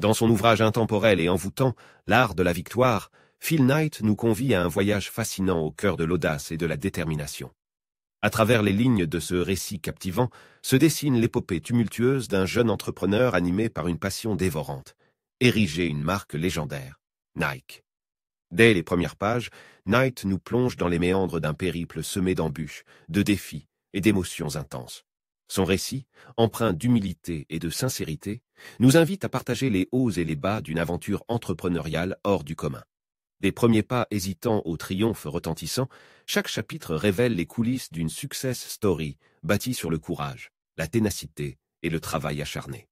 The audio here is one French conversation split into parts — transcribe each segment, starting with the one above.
Dans son ouvrage intemporel et envoûtant, L'art de la victoire, Phil Knight nous convie à un voyage fascinant au cœur de l'audace et de la détermination. À travers les lignes de ce récit captivant se dessine l'épopée tumultueuse d'un jeune entrepreneur animé par une passion dévorante, ériger une marque légendaire, Nike. Dès les premières pages, Knight nous plonge dans les méandres d'un périple semé d'embûches, de défis et d'émotions intenses. Son récit, empreint d'humilité et de sincérité, nous invite à partager les hauts et les bas d'une aventure entrepreneuriale hors du commun. Des premiers pas hésitants au triomphe retentissant, chaque chapitre révèle les coulisses d'une success story bâtie sur le courage, la ténacité et le travail acharné.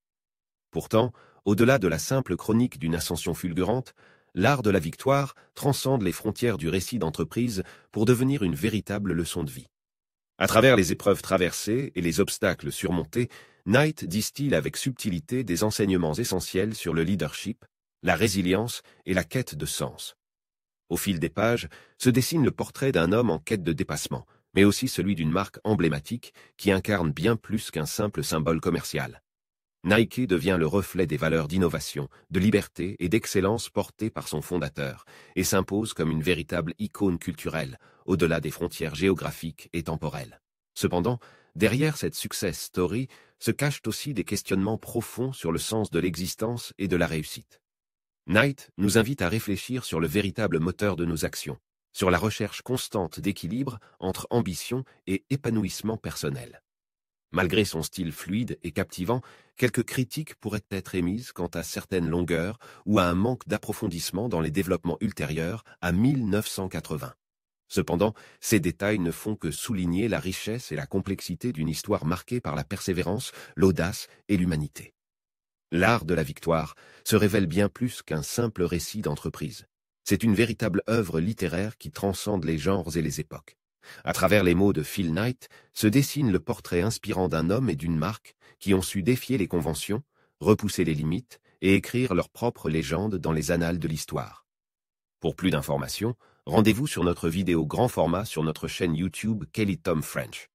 Pourtant, au-delà de la simple chronique d'une ascension fulgurante, l'art de la victoire transcende les frontières du récit d'entreprise pour devenir une véritable leçon de vie. À travers les épreuves traversées et les obstacles surmontés, Knight distille avec subtilité des enseignements essentiels sur le leadership, la résilience et la quête de sens. Au fil des pages, se dessine le portrait d'un homme en quête de dépassement, mais aussi celui d'une marque emblématique qui incarne bien plus qu'un simple symbole commercial. Nike devient le reflet des valeurs d'innovation, de liberté et d'excellence portées par son fondateur, et s'impose comme une véritable icône culturelle, au-delà des frontières géographiques et temporelles. Cependant, derrière cette success story se cachent aussi des questionnements profonds sur le sens de l'existence et de la réussite. Knight nous invite à réfléchir sur le véritable moteur de nos actions, sur la recherche constante d'équilibre entre ambition et épanouissement personnel. Malgré son style fluide et captivant, quelques critiques pourraient être émises quant à certaines longueurs ou à un manque d'approfondissement dans les développements ultérieurs à 1980. Cependant, ces détails ne font que souligner la richesse et la complexité d'une histoire marquée par la persévérance, l'audace et l'humanité. L'art de la victoire se révèle bien plus qu'un simple récit d'entreprise. C'est une véritable œuvre littéraire qui transcende les genres et les époques. À travers les mots de Phil Knight se dessine le portrait inspirant d'un homme et d'une marque qui ont su défier les conventions, repousser les limites et écrire leur propre légende dans les annales de l'histoire. Pour plus d'informations, rendez-vous sur notre vidéo grand format sur notre chaîne YouTube Kelly Tom French.